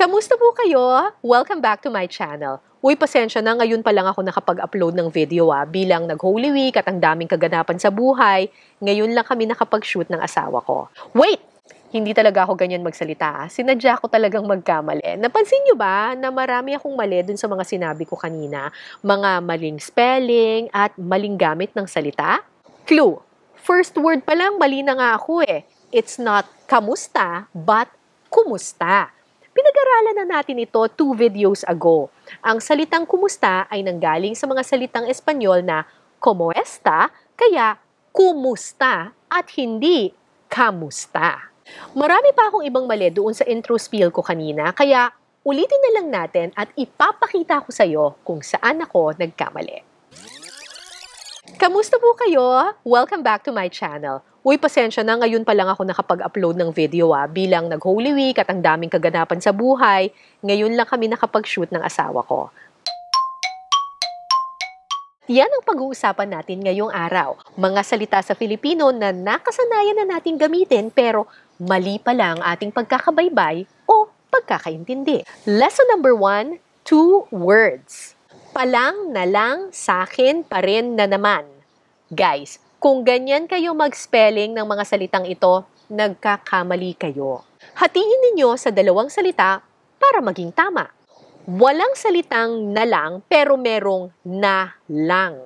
Kamusta po kayo? Welcome back to my channel. Uy, pasensya na, ngayon pa lang ako nakapag-upload ng video ah, bilang nag-Holy Week at ang daming kaganapan sa buhay. Ngayon lang kami nakapag-shoot ng asawa ko. Wait! Hindi talaga ako ganyan magsalita. Ah. Sinadya ko talagang magkamali. Napansin nyo ba na marami akong mali dun sa mga sinabi ko kanina? Mga maling spelling at maling gamit ng salita? Clue! First word pa lang, mali na nga ako eh. It's not kamusta, but kumusta. Pinag-aralan na natin ito two videos ago. Ang salitang kumusta ay nanggaling sa mga salitang Espanyol na como esta, kaya kumusta at hindi kamusta. Marami pa akong ibang mali doon sa intro spiel ko kanina, kaya ulitin na lang natin at ipapakita ko sa iyo kung saan ako nagkamali. Kamusta po kayo? Welcome back to my channel. Uy, pasensya na, ngayon pa lang ako nakapag-upload ng video ah, bilang nag-Holy Week at ang daming kaganapan sa buhay, ngayon lang kami nakapag-shoot ng asawa ko. Yan ang pag-uusapan natin ngayong araw. Mga salita sa Filipino na nakasanayan na natin gamitin pero mali pa lang ating pagkakabaybay o pagkakaintindi. Lesson number one, two words palang na lang sa akin pa rin na naman. Guys, kung ganyan kayo mag-spelling ng mga salitang ito, nagkakamali kayo. Hatiin ninyo sa dalawang salita para maging tama. Walang salitang na lang pero merong na lang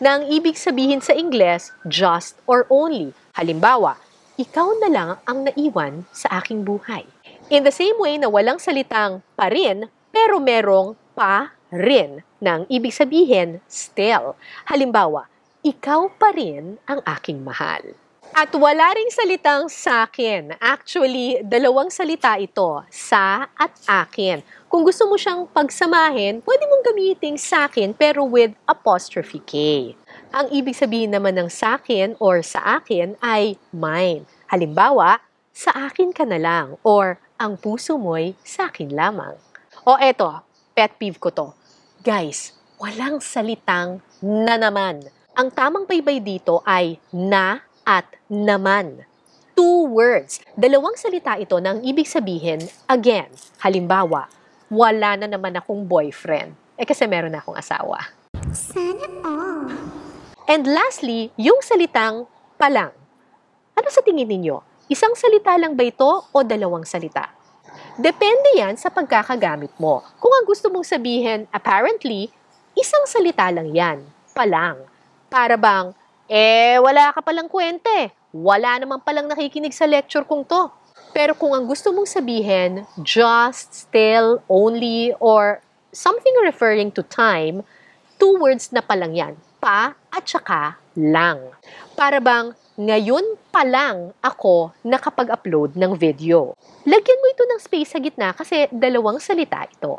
na ang ibig sabihin sa Ingles, just or only. Halimbawa, ikaw na lang ang naiwan sa aking buhay. In the same way na walang salitang pa rin pero merong pa rin na ang ibig sabihin still. Halimbawa, ikaw pa rin ang aking mahal. At wala ring salitang sa akin. Actually, dalawang salita ito, sa at akin. Kung gusto mo siyang pagsamahin, pwede mong gamitin sa akin pero with apostrophe K. Ang ibig sabihin naman ng sa akin or sa akin ay mine. Halimbawa, sa akin ka na lang or ang puso mo'y sa akin lamang. O eto, pet peeve ko to. Guys, walang salitang na naman ang tamang paybay dito ay na at naman. Two words. Dalawang salita ito ng ibig sabihin again. Halimbawa, wala na naman akong boyfriend. Eh kasi meron na akong asawa. Sana all. And lastly, yung salitang palang. Ano sa tingin ninyo? Isang salita lang ba ito o dalawang salita? Depende yan sa pagkakagamit mo. Kung ang gusto mong sabihin, apparently, isang salita lang yan, palang. Para bang, eh, wala ka palang kwente. Wala naman palang nakikinig sa lecture kong to. Pero kung ang gusto mong sabihin, just, still, only, or something referring to time, two words na palang yan. Pa at saka lang. Para bang, ngayon pa lang ako nakapag-upload ng video. Lagyan mo ito ng space sa gitna kasi dalawang salita ito.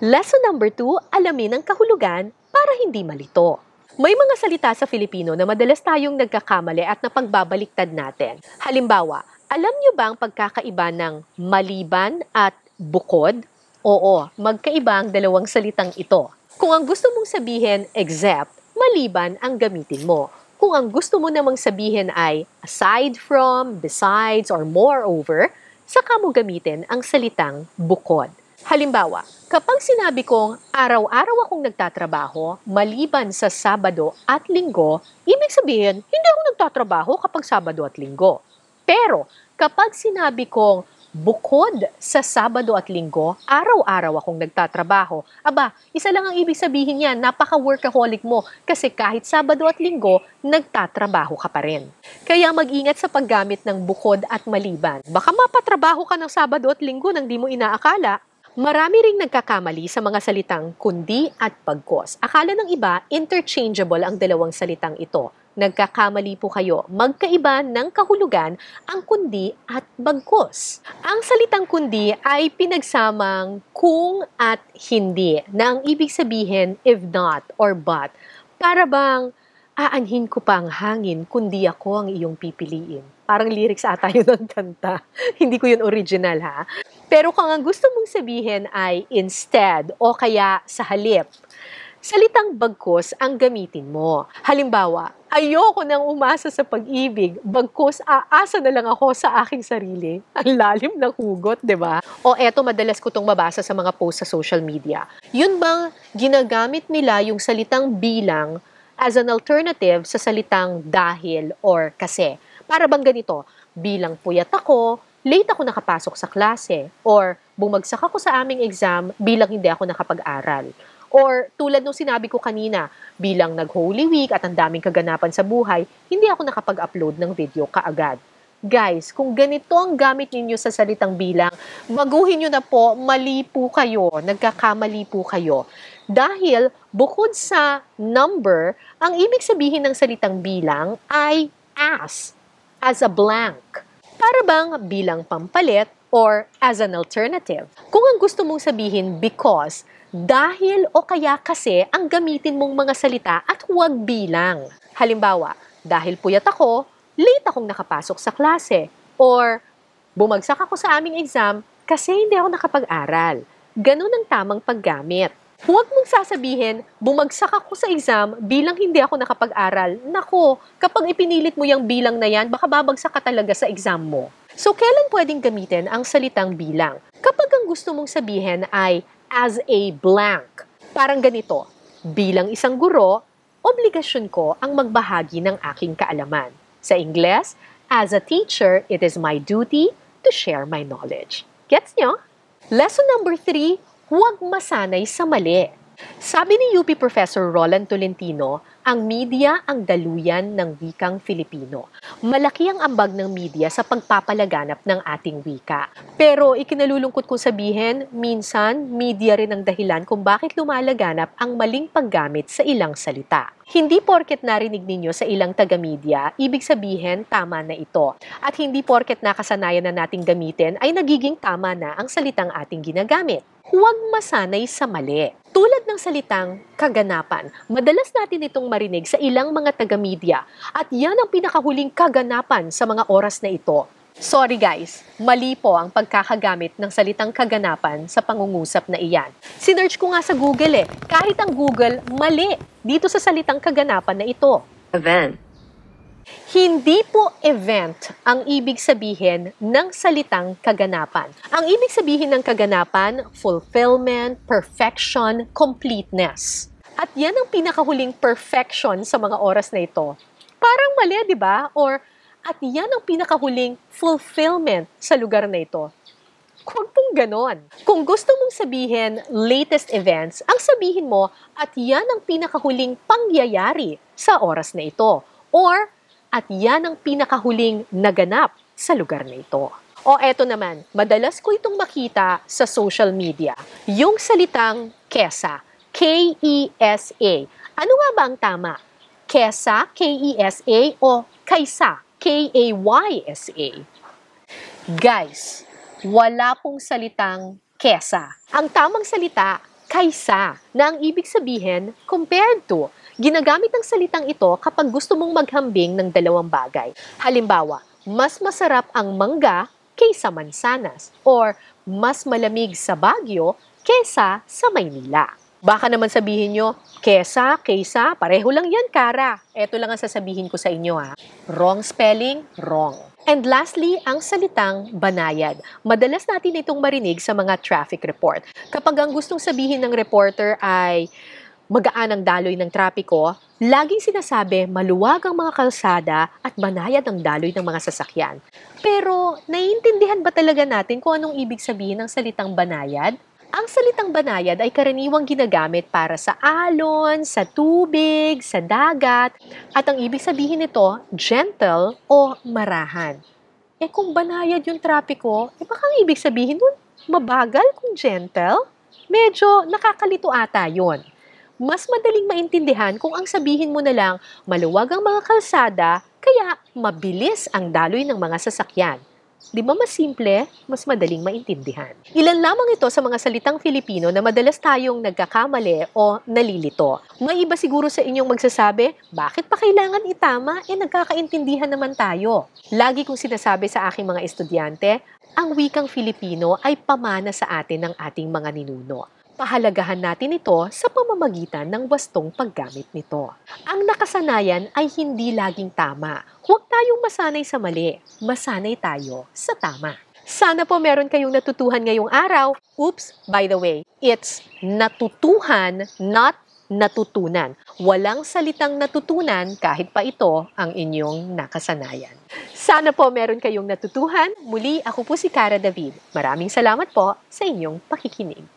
Lesson number two, alamin ang kahulugan para hindi malito. May mga salita sa Filipino na madalas tayong nagkakamali at napagbabaliktad natin. Halimbawa, alam niyo ba ang pagkakaiba ng maliban at bukod? Oo, magkaiba ang dalawang salitang ito. Kung ang gusto mong sabihin except, maliban ang gamitin mo. Kung ang gusto mo namang sabihin ay aside from, besides, or moreover, saka mo gamitin ang salitang bukod. Halimbawa, kapag sinabi kong araw-araw akong nagtatrabaho maliban sa Sabado at Linggo, ibig sabihin hindi ako nagtatrabaho kapag Sabado at Linggo. Pero kapag sinabi kong bukod sa Sabado at Linggo, araw-araw akong nagtatrabaho, aba, isa lang ang ibig sabihin niyan, napaka-workaholic mo kasi kahit Sabado at Linggo, nagtatrabaho ka pa rin. Kaya mag-ingat sa paggamit ng bukod at maliban. Baka mapatrabaho ka ng Sabado at Linggo nang di mo inaakala Marami ring nagkakamali sa mga salitang kundi at pagkos. Akala ng iba, interchangeable ang dalawang salitang ito. Nagkakamali po kayo, magkaiba ng kahulugan ang kundi at bagkos. Ang salitang kundi ay pinagsamang kung at hindi na ang ibig sabihin if not or but. Para bang aanhin ko pa ang hangin kundi ako ang iyong pipiliin. Parang lyrics ata yun ang kanta. Hindi ko yun original ha. Pero kung ang gusto mong sabihin ay instead o kaya sa halip, salitang bagkos ang gamitin mo. Halimbawa, ayoko nang umasa sa pag-ibig, bagkos aasa na lang ako sa aking sarili. Ang lalim ng hugot, di ba? O eto, madalas ko itong mabasa sa mga post sa social media. Yun bang ginagamit nila yung salitang bilang as an alternative sa salitang dahil or kasi. Para bang ganito, bilang puyat ako, late ako nakapasok sa klase, or bumagsak ako sa aming exam bilang hindi ako nakapag-aral. Or tulad nung sinabi ko kanina, bilang nag-Holy Week at ang daming kaganapan sa buhay, hindi ako nakapag-upload ng video kaagad. Guys, kung ganito ang gamit ninyo sa salitang bilang, baguhin nyo na po, mali po kayo, nagkakamali po kayo. Dahil bukod sa number, ang ibig sabihin ng salitang bilang ay as, as a blank. Para bang bilang pampalit or as an alternative. Kung ang gusto mong sabihin because, dahil o kaya kasi ang gamitin mong mga salita at huwag bilang. Halimbawa, dahil puyat ako, late akong nakapasok sa klase or bumagsak ako sa aming exam kasi hindi ako nakapag-aral. Ganun ang tamang paggamit. Huwag mong sasabihin, bumagsak ako sa exam bilang hindi ako nakapag-aral. Nako, kapag ipinilit mo yung bilang na yan, baka babagsak ka talaga sa exam mo. So, kailan pwedeng gamitin ang salitang bilang? Kapag ang gusto mong sabihin ay as a blank, parang ganito, bilang isang guro, obligasyon ko ang magbahagi ng aking kaalaman. Sa Ingles, as a teacher, it is my duty to share my knowledge. Gets nyo? Lesson number three, huwag masanay sa mali. Sabi ni UP Professor Roland Tolentino, ang media ang daluyan ng wikang Filipino. Malaki ang ambag ng media sa pagpapalaganap ng ating wika. Pero ikinalulungkot kong sabihin, minsan media rin ang dahilan kung bakit lumalaganap ang maling paggamit sa ilang salita. Hindi porket narinig ninyo sa ilang taga-media, ibig sabihin tama na ito. At hindi porket nakasanayan na nating gamitin ay nagiging tama na ang salitang ating ginagamit. Huwag masanay sa mali. Tulad ng salitang kaganapan, madalas natin itong marinig sa ilang mga taga-media at yan ang pinakahuling kaganapan sa mga oras na ito. Sorry guys, mali po ang pagkakagamit ng salitang kaganapan sa pangungusap na iyan. Sinerch ko nga sa Google eh, kahit ang Google mali dito sa salitang kaganapan na ito. Event. Hindi po event ang ibig sabihin ng salitang kaganapan. Ang ibig sabihin ng kaganapan, fulfillment, perfection, completeness. At yan ang pinakahuling perfection sa mga oras na ito. Parang mali, di ba? Or, at yan ang pinakahuling fulfillment sa lugar na ito. Huwag pong ganon. Kung gusto mong sabihin latest events, ang sabihin mo at yan ang pinakahuling pangyayari sa oras na ito. Or at yan ang pinakahuling naganap sa lugar na ito. O eto naman, madalas ko itong makita sa social media, yung salitang kesa, K-E-S-A. Ano nga ba ang tama? Kesa, K-E-S-A o kaysa, K-A-Y-S-A? Guys, wala pong salitang kesa. Ang tamang salita, kaysa, na ang ibig sabihin compared to. Ginagamit ang salitang ito kapag gusto mong maghambing ng dalawang bagay. Halimbawa, mas masarap ang mangga kaysa mansanas or mas malamig sa Baguio kaysa sa Maynila. Baka naman sabihin nyo, kesa, kaysa, pareho lang yan, Kara. Ito lang ang sasabihin ko sa inyo ha. Ah. Wrong spelling, wrong. And lastly, ang salitang banayad. Madalas natin itong marinig sa mga traffic report. Kapag ang gustong sabihin ng reporter ay magaan ang daloy ng trapiko, laging sinasabi maluwag ang mga kalsada at banayad ang daloy ng mga sasakyan. Pero naiintindihan ba talaga natin kung anong ibig sabihin ng salitang banayad? Ang salitang banayad ay karaniwang ginagamit para sa alon, sa tubig, sa dagat, at ang ibig sabihin nito, gentle o marahan. Eh kung banayad yung trapiko, eh baka ang ibig sabihin nun, mabagal kung gentle? Medyo nakakalito ata yon mas madaling maintindihan kung ang sabihin mo na lang maluwag ang mga kalsada, kaya mabilis ang daloy ng mga sasakyan. Di ba mas simple, mas madaling maintindihan? Ilan lamang ito sa mga salitang Filipino na madalas tayong nagkakamali o nalilito. May iba siguro sa inyong magsasabi, bakit pa kailangan itama? Eh nagkakaintindihan naman tayo. Lagi kong sinasabi sa aking mga estudyante, ang wikang Filipino ay pamana sa atin ng ating mga ninuno pahalagahan natin ito sa pamamagitan ng wastong paggamit nito. Ang nakasanayan ay hindi laging tama. Huwag tayong masanay sa mali, masanay tayo sa tama. Sana po meron kayong natutuhan ngayong araw. Oops, by the way, it's natutuhan, not natutunan. Walang salitang natutunan kahit pa ito ang inyong nakasanayan. Sana po meron kayong natutuhan. Muli, ako po si Cara David. Maraming salamat po sa inyong pakikinig.